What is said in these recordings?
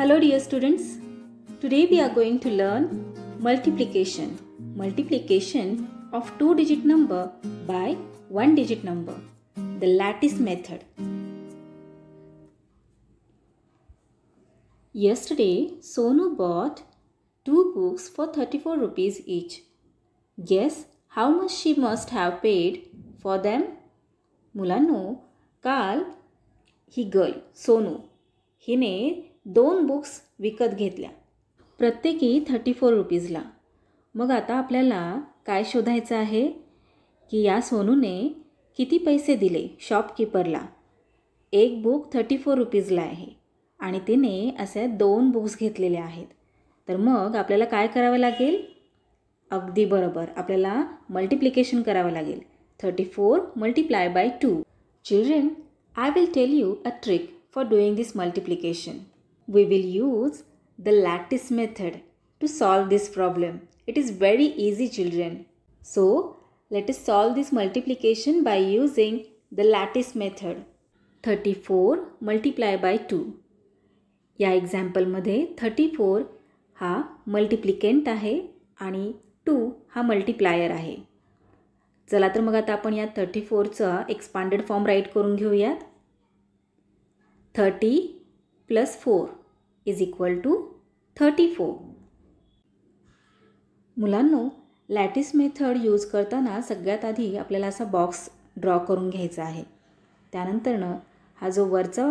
Hello dear students. Today we are going to learn multiplication. Multiplication of two digit number by one digit number. The lattice method. Yesterday Sonu bought two books for 34 rupees each. Guess how much she must have paid for them? Kal, he girl Sonu, he हिने दोन books विकत घेतल्या प्रत्येकी thirty four रुपीजला मग आता आपल्याला काय शोधायचं आहे की या सोनूने किती पैसे दिले शॉपकीपरला एक बुक थर्टी फोर रुपीजला आहे आणि तिने असे दोन बुक्स घेतलेले आहेत तर मग आपल्याला काय करावं लागेल अगदी बरोबर आपल्याला मल्टिप्लिकेशन करावं लागेल thirty four multiply by two children I will tell you a trick for doing this multiplication we will use the lattice method to solve this problem. It is very easy children. So let us solve this multiplication by using the lattice method. 34 multiply by 2. या example मध्ये 34 हा मल्टिप्लिकेंट आहे आणि 2 हा multiplier आहे चला तर मग आता आपण या 34 फोरचा एक्सपांडेड फॉर्म राईट करून घेऊयात 30 4. Is equal to thirty four मुलांनो लॅटिस मेथड यूज करताना सगळ्यात आधी आपल्याला असा बॉक्स ड्रॉ करून घ्यायचा आहे त्यानंतरनं हा जो वरचा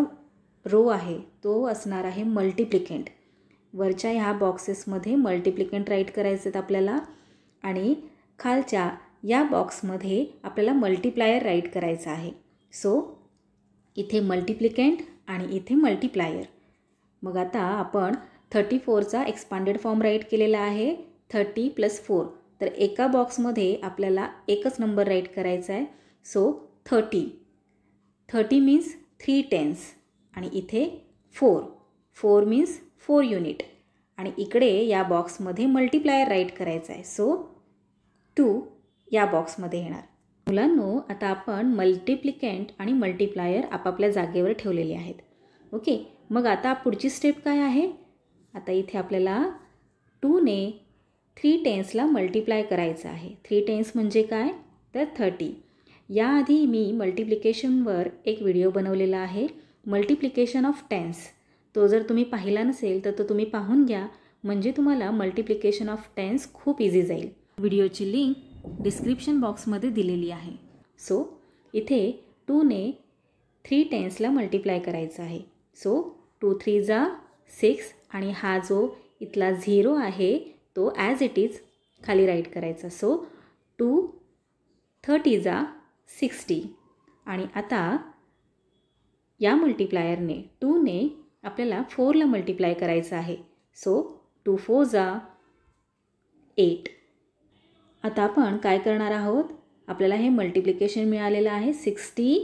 रो आहे तो असणार आहे मल्टिप्लिकेंट वरच्या ह्या बॉक्सेसमध्ये मल्टिप्लिकेंट राईट करायचं आहेत आपल्याला आणि खालच्या या बॉक्समध्ये आपल्याला मल्टिप्लायर राईट करायचा आहे सो इथे मल्टिप्लिकेंट आणि इथे मल्टिप्लायर मग आता आपण थर्टी फोरचा एक्सपांडेड फॉर्म राईट केलेला आहे थर्टी प्लस फोर तर एका बॉक्समध्ये आपल्याला एकच नंबर राईट करायचा आहे so thirty thirty means three tens आणि इथे four four means four unit आणि इकडे या बॉक्समध्ये मल्टिप्लायर राईट करायचा आहे सो टू या बॉक्समध्ये येणार मुलांनो आता आपण मल्टिप्लिकेंट आणि मल्टिप्लायर आपापल्या जागेवर ठेवलेले आहेत ओके मग आता पुढची स्टेप काय आहे आता इथे आपल्याला टूने थ्री टेन्सला मल्टिप्लाय करायचं आहे थ्री टेन्स म्हणजे काय तर थर्टी याआधी मी मल्टिप्लिकेशनवर एक व्हिडिओ बनवलेला आहे मल्टिप्लिकेशन ऑफ टेन्स तो जर तुम्ही पाहिला नसेल तर तो तुम्ही पाहून घ्या म्हणजे तुम्हाला मल्टिप्लिकेशन ऑफ टेन्स खूप इझी जाईल व्हिडिओची लिंक डिस्क्रिप्शन बॉक्समध्ये दिलेली आहे सो इथे टूने थ्री टेन्सला मल्टिप्लाय करायचं आहे सो टू थ्री जा सिक्स आणि हा जो इथला झिरो आहे तो ॲज इट इज खाली राईट करायचा सो टू थर्टी जा सिक्स्टी आणि आता या मल्टिप्लायरने टूने आपल्याला फोरला मल्टिप्लाय करायचं आहे सो टू फोर जा एट आता आपण काय करणार आहोत आपल्याला हे मल्टिप्लिकेशन मिळालेलं आहे सिक्स्टी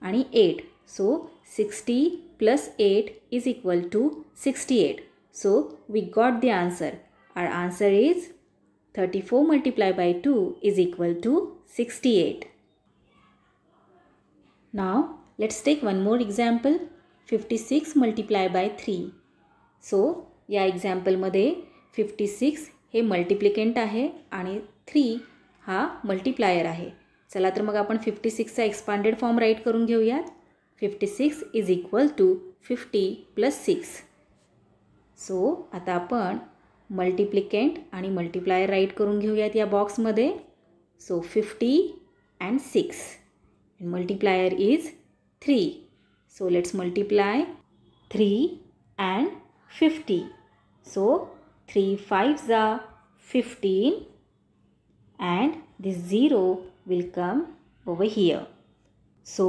आणि eight so sixty plus 8 is equal to 68. So we got the answer. Our answer is 34 multiplied by 2 is equal to 68. Now let's take one more example. 56 multiplied by 3. So या एक्झाम्पलमध्ये fifty six हे मल्टिप्लिकेंट आहे आणि 3 हा multiplier आहे चला तर मग आपण फिफ्टी सिक्सचा एक्सपांडेड फॉर्म राईट करून घेऊयात 56 is equal to 50 plus 6. So, आता आपण multiplicand आणि multiplier write करूँ घेओ या box madhe. So, 50 and 6. multiplier is 3. So, let's multiply 3 and 50. So, 3 5s are 15 and this 0 will come over here. So,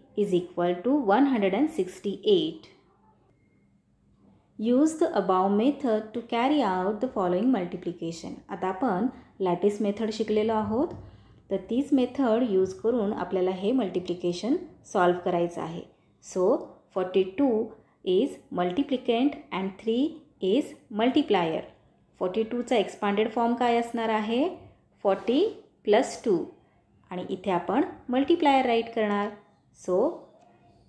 is equal to 168. Use the above method to carry out the following multiplication. आता आपण lattice method शिकलेलो आहोत तर तीच method use करून आपल्याला हे multiplication solve करायचं आहे so forty two is multiplicand and three is multiplier forty टूचा एक्सपांडेड फॉर्म काय असणार आहे फॉर्टी प्लस टू आणि इथे आपण मल्टिप्लायर राईट करणार So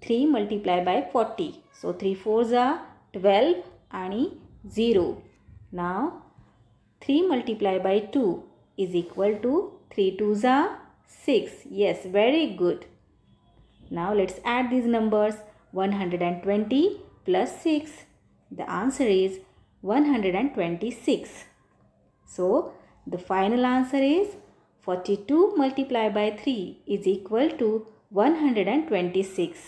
3 multiplied by 40. So 3 fours are 12 and 0. Now 3 multiplied by 2 is equal to 3 twos are 6. Yes, very good. Now let's add these numbers 120 plus 6. The answer is 126. So the final answer is 42 multiplied by 3 is equal to one hundred and twenty six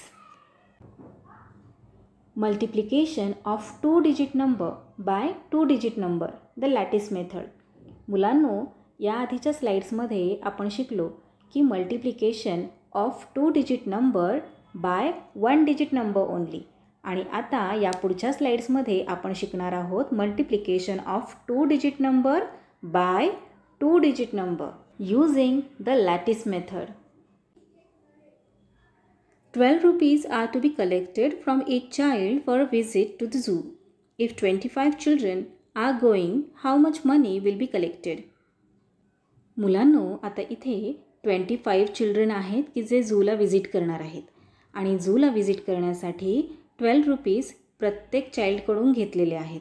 multiplication of two digit number by two digit number the lattice method मुलांनो या आधीच्या स्लाइड्समध्ये आपण शिकलो की multiplication of two digit number by one digit number only आणि आता या पुढच्या स्लाइड्समध्ये आपण शिकणार आहोत multiplication of two digit number by two digit number using the lattice method 12 rupees are to be collected from each child for a visit to the zoo. If 25 children are going, how much money will be collected? मुलांनो आता इथे twenty five children आहेत की जे झूला visit करणार आहेत आणि झूला व्हिजिट करण्यासाठी ट्वेल्व रुपीज प्रत्येक चाइल्डकडून घेतलेले आहेत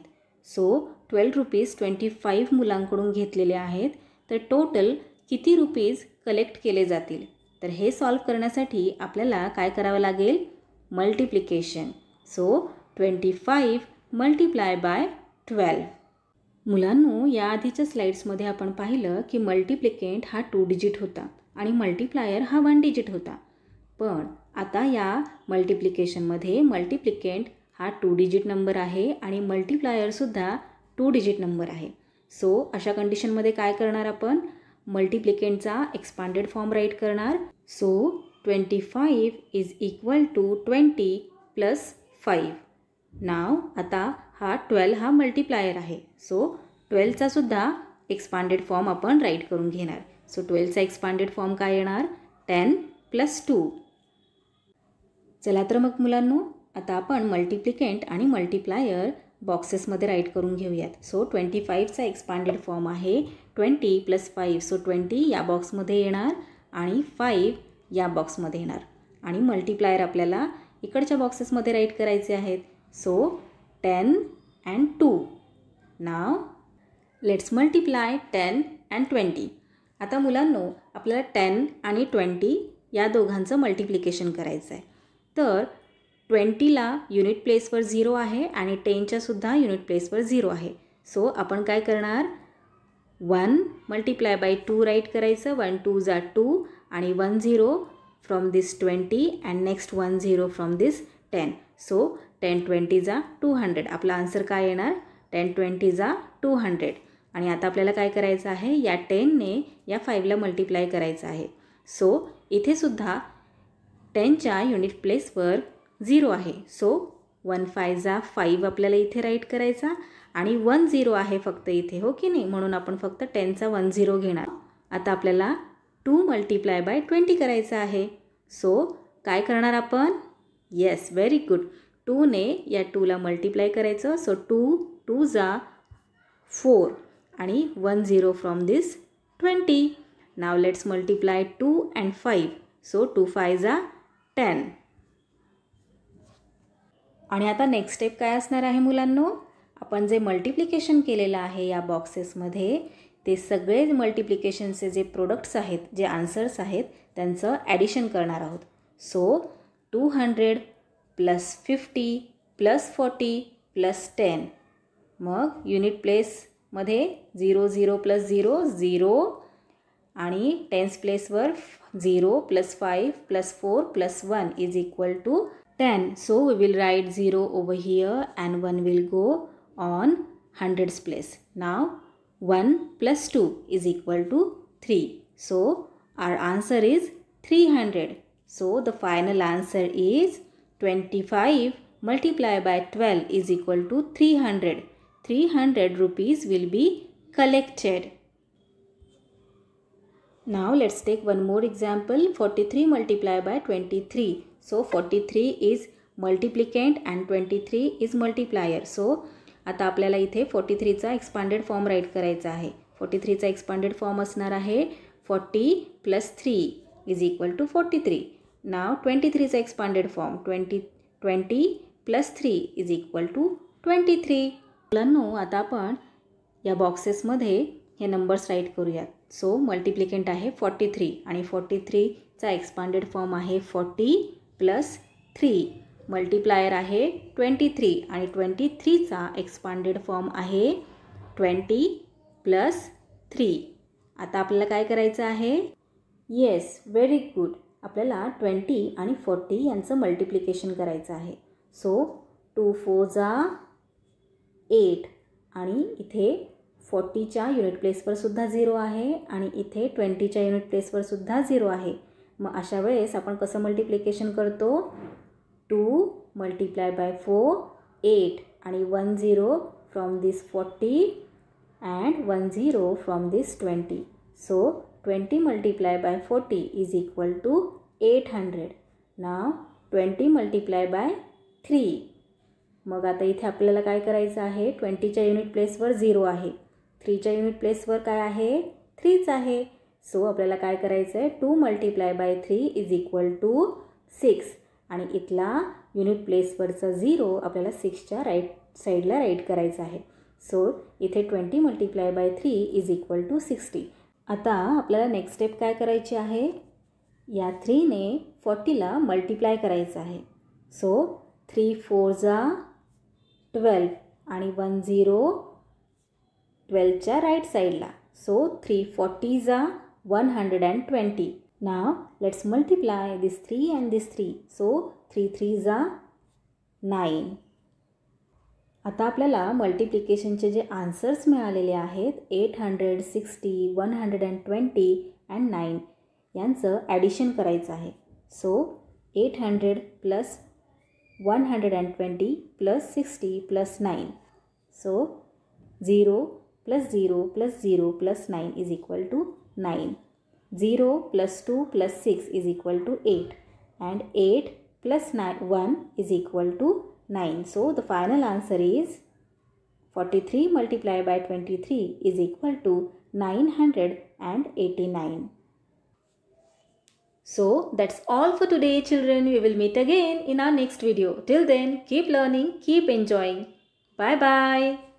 so twelve rupees twenty five मुलांकडून घेतलेले आहेत तर टोटल किती रुपीज कलेक्ट केले जातील तर हे सॉल्व करण्यासाठी आपल्याला काय करावं लागेल multiplication so twenty five multiply by twelve मुलांनो या आधीच्या स्लाईड्समध्ये आपण पाहिलं की मल्टिप्लिकेंट हा टू डिजिट होता आणि मल्टिप्लायर हा वन डिजिट होता पण आता या मल्टिप्लिकेशनमध्ये मल्टिप्लिकेंट हा टू डिजिट नंबर आहे आणि मल्टिप्लायरसुद्धा टू डिजिट नंबर आहे सो अशा कंडिशनमध्ये काय करणार आपण मल्टिप्लिकेंटचा एक्सपांडेड फॉर्म राईट करणार so twenty five is equal to twenty plus five now आता हा ट्वेल्व हा मल्टिप्लायर आहे सो सुद्धा एक्सपांडेड फॉर्म आपण राईट करून घेणार सो ट्वेल्थचा एक्सपांडेड फॉर्म काय येणार टेन प्लस टू चला तर मग मुलांनो आता आपण मल्टिप्लिकेंट आणि मल्टिप्लायर बॉक्सेसमध्ये राईट करून घेऊयात सो ट्वेंटी फाईव्हचा एक्सपांडेड फॉर्म आहे twenty plus five so twenty या बॉक्समध्ये येणार आणि फाईव्ह या बॉक्समध्ये येणार आणि मल्टिप्लायर आपल्याला इकडच्या बॉक्सेसमध्ये राईट करायचे आहेत so ten and two now let's multiply ten and twenty आता मुलांनो आपल्याला टेन आणि ट्वेंटी या दोघांचं मल्टिप्लिकेशन करायचं आहे तर ट्वेंटीला युनिट प्लेसवर झिरो आहे आणि टेनच्यासुद्धा युनिट प्लेसवर झिरो आहे सो आपण काय करणार one multiply by two right करायचं वन टू जा टू आणि one zero from this twenty and next one zero from this ten so ten twenty जा टू हंड्रेड आपला आन्सर काय येणार टेन ट्वेंटी जा टू हंड्रेड आणि आता आपल्याला काय करायचं आहे या टेनने या फाईव्हला मल्टिप्लाय करायचं आहे सो इथेसुद्धा टेनच्या युनिट प्लेसवर झिरो आहे सो वन जा फाईव्ह आपल्याला इथे राईट करायचा आणि वन झिरो आहे फक्त इथे हो की नाही म्हणून आपण फक्त टेनचा वन झिरो घेणार आता आपल्याला टू मल्टिप्लाय बाय ट्वेंटी करायचा आहे सो काय करणार आपण येस व्हेरी गुड टूने या टूला मल्टिप्लाय करायचं सो टू टू जा फोर आणि one zero from this twenty now let's multiply two and five so two five जा टेन आणि आता नेक्स्ट स्टेप काय असणार आहे मुलांनो आपण जे मल्टिप्लिकेशन केलेलं आहे या बॉक्सेसमध्ये ते सगळे मल्टिप्लिकेशनचे जे प्रोडक्ट्स आहेत जे आन्सर्स आहेत त्यांचं ॲडिशन करणार आहोत so two hundred plus fifty plus forty plus ten मग युनिट प्लेसमध्ये zero zero plus zero zero आणि टेन्स प्लेसवर zero plus five plus four plus one is equal to 10. So we will write 0 over here and 1 will go on hundreds place. Now 1 plus 2 is equal to 3. So our answer is 300. So the final answer is 25 multiplied by 12 is equal to 300. 300 rupees will be collected. Now let's take one more example 43 multiplied by 23. So forty three is multiplicand and twenty three is multiplier so आता आपल्याला इथे forty थ्रीचा expanded form right करायचा आहे forty थ्रीचा expanded form असणार आहे forty plus three is equal to forty three now twenty थ्रीचा expanded form twenty twenty plus three is equal to twenty three मुलांनो आता आपण या बॉक्सेसमध्ये हे नंबर्स राईट करूयात सो मल्टिप्लिकेंट आहे फोर्टी थ्री आणि फोर्टी थ्रीचा एक्सपांडेड फॉर्म आहे फोर्टी प्लस थ्री मल्टिप्लायर आहे ट्वेंटी थ्री आणि ट्वेंटी थ्रीचा एक्सपांडेड फॉर्म आहे ट्वेंटी प्लस थ्री आता आपल्याला काय करायचं आहे येस व्हेरी गुड आपल्याला ट्वेंटी आणि फोर्टी यांचं मल्टिप्लिकेशन करायचं आहे सो टू फोर जा एट आणि इथे फोर्टीच्या युनिट प्लेसवर सुद्धा झिरो आहे आणि इथे ट्वेंटीच्या युनिट प्लेसवर सुद्धा झिरो आहे मग अशा वेळेस आपण कसं मल्टिप्लिकेशन करतो two multiply by four eight आणि one zero from this forty and one zero from this twenty so twenty multiply by forty is equal to eight hundred now twenty multiply by three मग आता इथे आपल्याला काय करायचं आहे ट्वेंटीच्या unit प्लेसवर zero आहे थ्रीच्या युनिट प्लेसवर काय आहे थ्रीच आहे सो आपल्याला काय करायचं आहे two multiply by three is equal to six आणि इथला युनिट प्लेसवरचा झिरो आपल्याला सिक्सच्या राईट साईडला राईट करायचा आहे सो इथे twenty multiply by three is equal to sixty आता आपल्याला नेक्स्ट स्टेप काय करायची आहे या थ्रीने फॉर्टीला मल्टिप्लाय करायचं आहे सो थ्री फोर जा ट्वेल्व आणि वन झिरो ट्वेल्वच्या राईट साईडला सो थ्री फॉर्टी जा one hundred and twenty now let's multiply this three and this three so three three जा नाईन आता आपल्याला मल्टिप्लिकेशनचे जे आन्सर्स मिळालेले आहेत eight hundred sixty one hundred and twenty and nine यांचं ॲडिशन करायचं आहे so eight hundred plus one hundred and twenty plus sixty plus nine so zero plus zero plus zero plus nine is equal to 9. 0 plus 2 plus 6 is equal to 8 and 8 plus 9, 1 is equal to 9. So the final answer is 43 multiplied by 23 is equal to 989. So that's all for today children. We will meet again in our next video. Till then keep learning, keep enjoying. Bye bye.